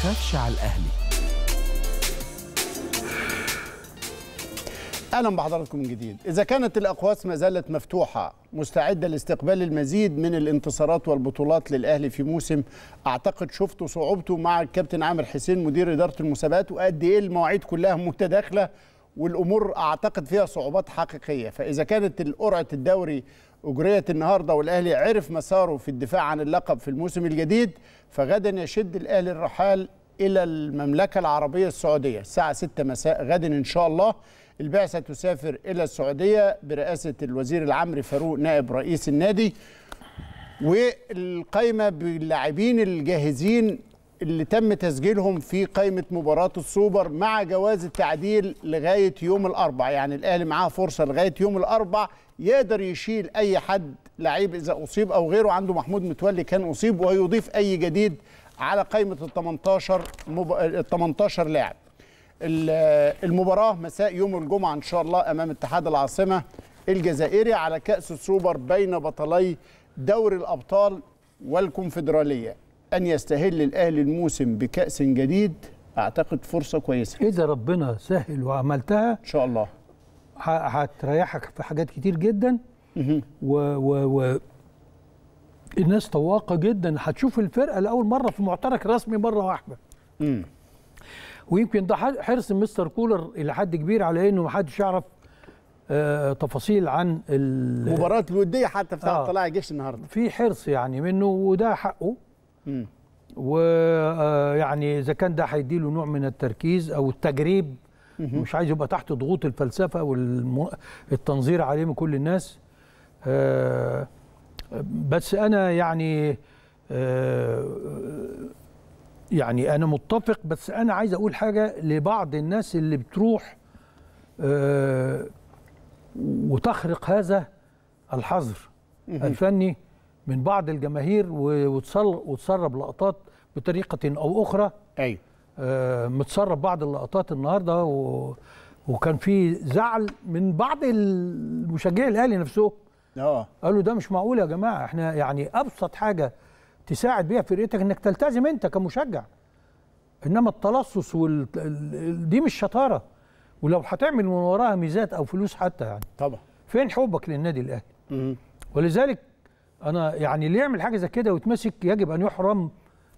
تخافش على الاهلي اهلا بحضراتكم من جديد اذا كانت الاقواس ما زالت مفتوحه مستعده لاستقبال المزيد من الانتصارات والبطولات للاهلي في موسم اعتقد شفتوا صعوبته مع الكابتن عامر حسين مدير اداره المسابقات وقد ايه المواعيد كلها متداخله والامور اعتقد فيها صعوبات حقيقيه فاذا كانت قرعه الدوري اجريت النهارده والاهلي عرف مساره في الدفاع عن اللقب في الموسم الجديد فغدا يشد الاهلي الرحال الى المملكه العربيه السعوديه الساعه 6 مساء غدا ان شاء الله البعثه تسافر الى السعوديه برئاسه الوزير العمري فاروق نائب رئيس النادي والقايمه باللاعبين الجاهزين اللي تم تسجيلهم في قائمة مباراة السوبر مع جواز التعديل لغاية يوم الأربع يعني الأهلي معاه فرصة لغاية يوم الأربع يقدر يشيل أي حد لعيب إذا أصيب أو غيره عنده محمود متولي كان أصيب ويضيف أي جديد على قائمة ال 18 مب... ال 18 لاعب المباراة مساء يوم الجمعة إن شاء الله أمام اتحاد العاصمة الجزائري على كأس السوبر بين بطلي دوري الأبطال والكونفدرالية أن يستهل الأهلي الموسم بكأس جديد أعتقد فرصة كويسة إذا ربنا سهل وعملتها إن شاء الله هتريحك في حاجات كتير جدا و, و, و الناس طواقة جدا هتشوف الفرقة لأول مرة في معترك رسمي مرة واحدة امم ويمكن ده حرص مستر كولر إلى حد كبير على إنه ما حدش يعرف آه، تفاصيل عن المباراة الودية حتى بتاع آه طلائع الجيش النهارده في حرص يعني منه وده حقه ويعني آه، اذا كان ده هيديله نوع من التركيز او التجريب مش عايز يبقى تحت ضغوط الفلسفه والتنظير عليه من كل الناس آه، بس انا يعني آه، يعني انا متفق بس انا عايز اقول حاجه لبعض الناس اللي بتروح وتخرق هذا الحظر الفني من بعض الجماهير وتسرب لقطات بطريقه او اخرى ايوه متسرب بعض اللقطات النهارده و... وكان في زعل من بعض المشجعين الاهلي نفسهم اه قالوا ده مش معقول يا جماعه احنا يعني ابسط حاجه تساعد بيها فرقتك انك تلتزم انت كمشجع انما التلصص وال... دي مش شطاره ولو هتعمل من وراها ميزات او فلوس حتى يعني طبعا فين حبك للنادي الاهلي ولذلك انا يعني اللي يعمل حاجه زي كده ويتمسك يجب ان يحرم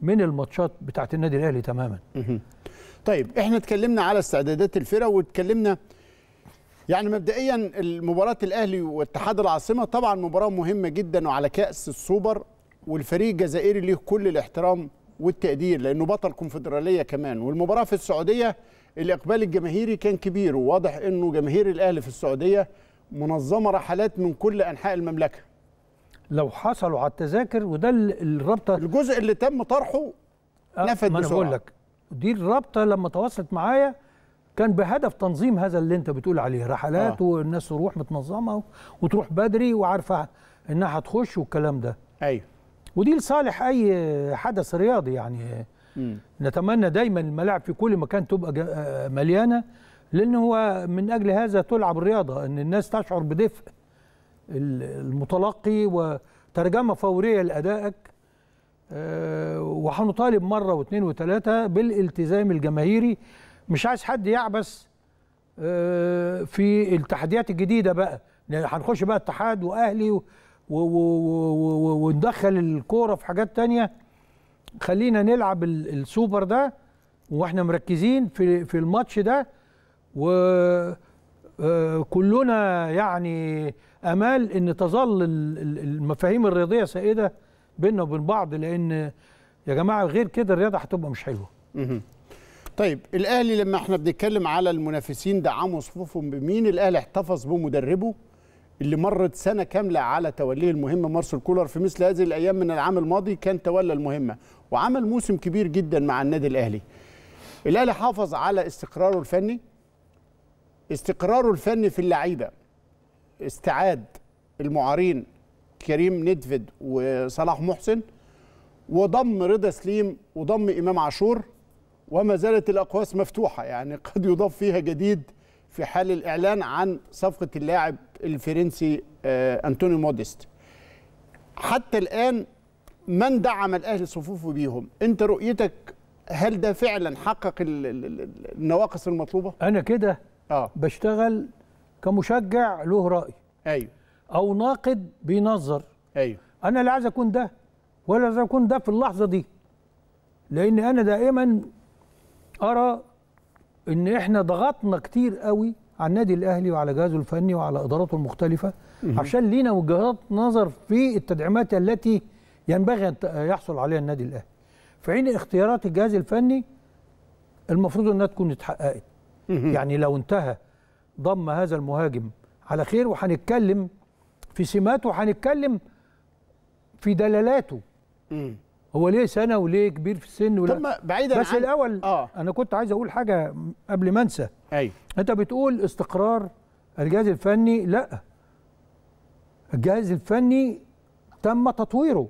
من الماتشات بتاعه النادي الاهلي تماما طيب احنا اتكلمنا على استعدادات الفرق واتكلمنا يعني مبدئيا مباراه الاهلي واتحاد العاصمه طبعا مباراه مهمه جدا وعلى كاس السوبر والفريق الجزائري ليه كل الاحترام والتقدير لانه بطل كونفدراليه كمان والمباراه في السعوديه الاقبال الجماهيري كان كبير وواضح انه جماهير الاهلي في السعوديه منظمه رحلات من كل انحاء المملكه لو حصلوا على التذاكر وده الرابطه الجزء اللي تم طرحه آه، نفذ ما بسرعه بقول لك دي الرابطه لما تواصلت معايا كان بهدف تنظيم هذا اللي انت بتقول عليه رحلات آه. والناس تروح متنظمه وتروح بدري وعارفه انها هتخش والكلام ده ايوه ودي لصالح اي حدث رياضي يعني م. نتمنى دايما الملاعب في كل مكان تبقى آه، مليانه لان هو من اجل هذا تلعب الرياضه ان الناس تشعر بدفء المتلقي وترجمه فوريه لادائك آه، وهنطالب مره واثنين وثلاثه بالالتزام الجماهيري مش عايز حد يعبس آه، في التحديات الجديده بقى يعني هنخش بقى اتحاد واهلي وندخل الكوره في حاجات تانية خلينا نلعب السوبر ده واحنا مركزين في في الماتش ده و آه، كلنا يعني امال ان تظل المفاهيم الرياضيه سائده بيننا وبين بعض لان يا جماعه غير كده الرياضه هتبقى مش حلوه طيب الاهلي لما احنا بنتكلم على المنافسين دعموا صفوفهم بمين الاهلي احتفظ بمدربه اللي مرت سنه كامله على توليه المهمه مارسيل كولر في مثل هذه الايام من العام الماضي كان تولى المهمه وعمل موسم كبير جدا مع النادي الاهلي الاهلي حافظ على استقراره الفني استقراره الفني في اللعيبه استعاد المعارين كريم ندفد وصلاح محسن وضم رضا سليم وضم امام عاشور وما زالت الاقواس مفتوحه يعني قد يضاف فيها جديد في حال الاعلان عن صفقه اللاعب الفرنسي آه، انتوني موديست حتى الان من دعم الاهلي صفوفه بيهم انت رؤيتك هل ده فعلا حقق النواقص المطلوبه انا كده اه بشتغل كمشجع له راي ايوه او ناقد بينظر ايوه انا لا عايز اكون ده ولا عايز اكون ده في اللحظه دي لان انا دائما ارى ان احنا ضغطنا كتير قوي على النادي الاهلي وعلى جهازه الفني وعلى اداراته المختلفه عشان لينا وجهات نظر في التدعيمات التي ينبغي ان يحصل عليها النادي الاهلي في عين اختيارات الجهاز الفني المفروض انها تكون اتحققت يعني لو انتهى ضم هذا المهاجم على خير وهنتكلم في سماته وهنتكلم في دلالاته هو ليه سنه وليه كبير في السن ولا طب بعيدا بس عن... الاول آه. انا كنت عايز اقول حاجه قبل ما انسى ايوه انت بتقول استقرار الجهاز الفني لا الجهاز الفني تم تطويره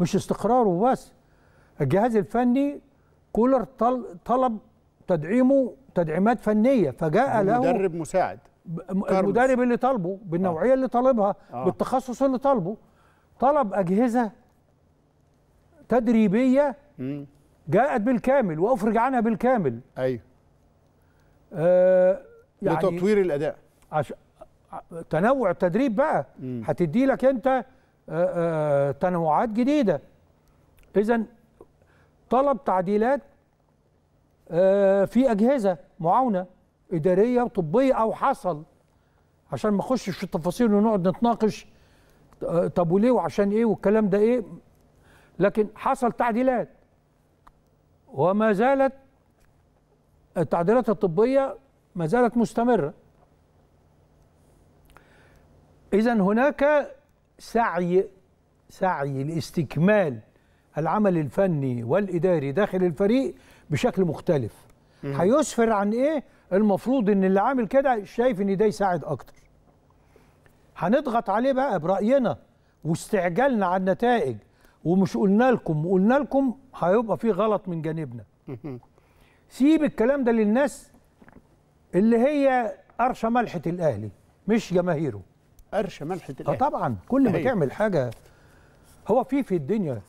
مش استقراره بس الجهاز الفني كولر طلب تدعيمه تدعيمات فنيه فجاء له مدرب مساعد المدرب اللي طالبه بالنوعيه اللي طالبها آه. بالتخصص اللي طالبه طلب اجهزه تدريبيه مم. جاءت بالكامل وافرج عنها بالكامل ايوه آه يعني لتطوير الاداء عش... تنوع التدريب بقى هتدي لك انت آه آه تنوعات جديده اذا طلب تعديلات آه، في اجهزه معاونه اداريه وطبيه او حصل عشان ما اخشش في التفاصيل ونقعد نتناقش آه، طب وليه وعشان ايه والكلام ده ايه لكن حصل تعديلات وما زالت التعديلات الطبيه ما زالت مستمره اذا هناك سعي سعي لاستكمال العمل الفني والإداري داخل الفريق بشكل مختلف هيسفر عن إيه المفروض إن اللي عامل كده شايف إن ده يساعد أكتر هنضغط عليه بقى برأينا واستعجالنا على النتائج ومش قلنا لكم وقلنا لكم هيبقى في غلط من جانبنا سيب الكلام ده للناس اللي هي قرشه ملحه الاهلي مش جماهيره قرشه ملحه الاهلي اه طبعا كل ما تعمل حاجه هو في في الدنيا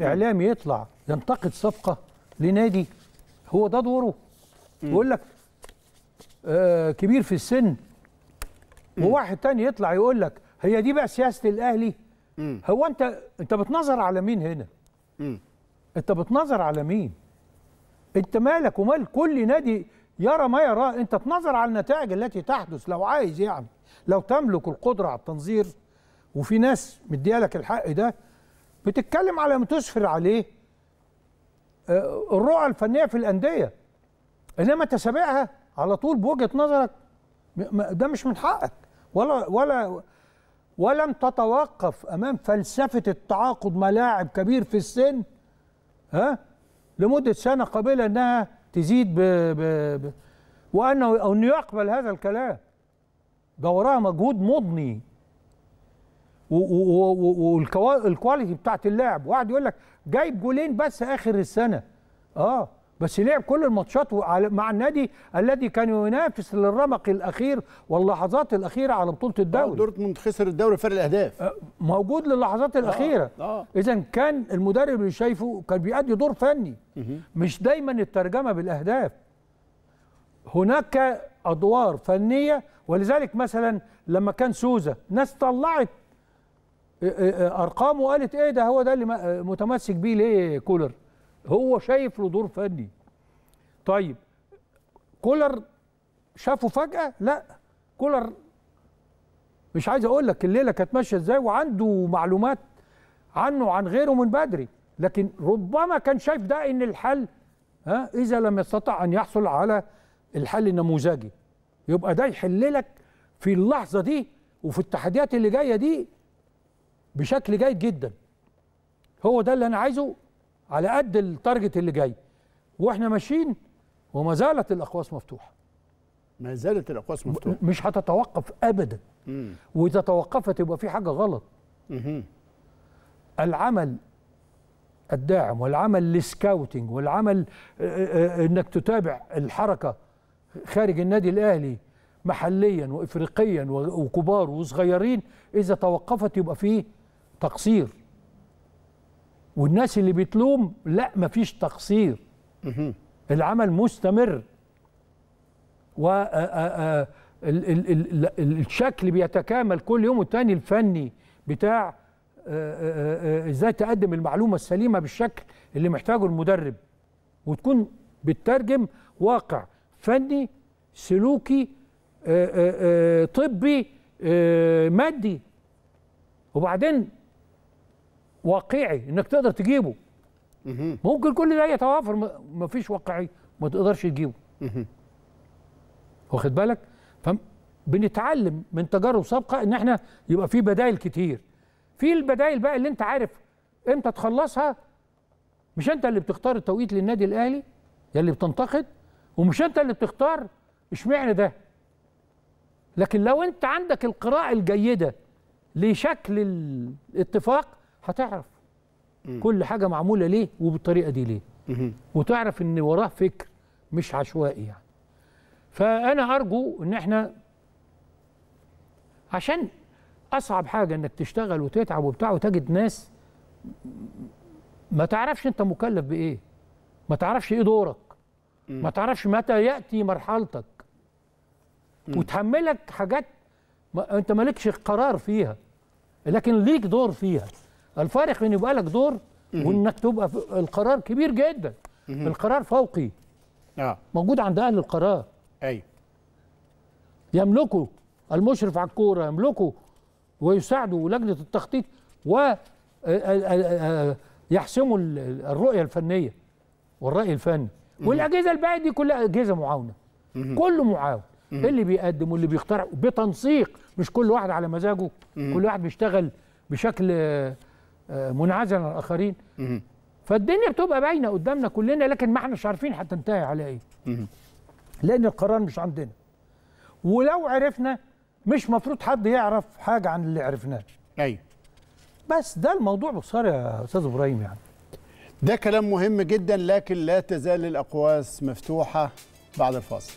اعلامي يطلع ينتقد صفقه لنادي هو ده دوره يقول لك آه كبير في السن وواحد تاني يطلع يقول لك هي دي بقى سياسه الاهلي هو انت انت بتنظر على مين هنا انت بتنظر على مين انت مالك ومال كل نادي يرى ما يراه انت تنظر على النتائج التي تحدث لو عايز يعني لو تملك القدره على التنظير وفي ناس مديالك الحق ده بتتكلم على ما تسفر عليه آه، الرؤى الفنيه في الانديه انما تسابقها على طول بوجهه نظرك ده مش من حقك ولا ولا ولم تتوقف امام فلسفه التعاقد ملاعب كبير في السن ها لمده سنه قبل انها تزيد ب ب ب وانه انه يقبل هذا الكلام ده وراها مجهود مضني والكواليتي بتاعت اللاعب واحد يقول لك جايب جولين بس اخر السنه اه بس لعب كل الماتشات مع النادي الذي كان ينافس للرمق الاخير واللحظات الاخيره على بطوله آه، الدوري دورتموند خسر الدوري فرق الاهداف آه، موجود للحظات آه، الاخيره آه. اذا كان المدرب اللي شايفه كان بيأدي دور فني مش دايما الترجمه بالاهداف هناك ادوار فنيه ولذلك مثلا لما كان سوزا ناس طلعت إيه، إيه، إيه، ارقامه قالت ايه ده هو ده اللي متمسك بيه ليه كولر هو شايف له دور فني طيب كولر شافه فجاه لا كولر مش عايز اقول لك الليله كانت ماشيه ازاي وعنده معلومات عنه وعن غيره من بدري لكن ربما كان شايف ده ان الحل ها اذا لم يستطع ان يحصل على الحل النموذجي يبقى ده يحل لك في اللحظه دي وفي التحديات اللي جايه دي بشكل جيد جدا هو ده اللي انا عايزه على قد التارجت اللي جاي واحنا ماشيين وما زالت الاقواس مفتوحه ما زالت الاقواس مفتوحه مش هتتوقف ابدا واذا توقفت يبقى في حاجه غلط العمل الداعم والعمل السكاوتنج والعمل آه، آه، آه، انك تتابع الحركه خارج النادي الاهلي محليا وافريقيا وكبار وصغيرين اذا توقفت يبقى فيه تقصير والناس اللي بتلوم لا مفيش تقصير العمل مستمر و آه، آه، آه، الشكل بيتكامل كل يوم والتاني الفني بتاع ازاي تقدم المعلومه السليمه بالشكل اللي محتاجه المدرب وتكون بتترجم واقع فني سلوكي طبي مادي وبعدين واقعي انك تقدر تجيبه ممكن كل ده يتوافر مفيش واقعي ما تقدرش تجيبه واخد بالك فبنتعلم من تجارب سابقه ان احنا يبقى في بدائل كتير في البدائل بقى اللي انت عارف امتى تخلصها مش انت اللي بتختار التوقيت للنادي الاهلي يا اللي بتنتقد ومش انت اللي بتختار اشمعنى ده لكن لو انت عندك القراءه الجيده لشكل الاتفاق هتعرف مم. كل حاجه معموله ليه وبالطريقه دي ليه مم. وتعرف ان وراه فكر مش عشوائي يعني فانا ارجو ان احنا عشان اصعب حاجه انك تشتغل وتتعب وبتاع وتجد ناس ما تعرفش انت مكلف بايه ما تعرفش ايه دورك ما تعرفش متى ياتي مرحلتك وتحملك حاجات ما انت مالكش قرار فيها لكن ليك دور فيها الفارق بين يبقى لك دور وانك تبقى القرار كبير جدا القرار فوقي اه موجود عند اهل القرار ايوه يملكه المشرف على الكوره يملكه ويساعده لجنه التخطيط و آه، آه، آه، يحسموا الرؤيه الفنيه والراي الفني والاجهزه الباقيه دي كلها اجهزه معاونه كله معاون اللي بيقدم واللي بيخترع بتنسيق مش كل واحد على مزاجه كل واحد بيشتغل بشكل منعزل عن الاخرين فالدنيا بتبقى باينه قدامنا كلنا لكن ما احناش عارفين هتنتهي على ايه لان القرار مش عندنا ولو عرفنا مش مفروض حد يعرف حاجه عن اللي عرفناه ايوه بس ده الموضوع باختصار يا استاذ ابراهيم يعني ده كلام مهم جدا لكن لا تزال الاقواس مفتوحه بعد الفاصل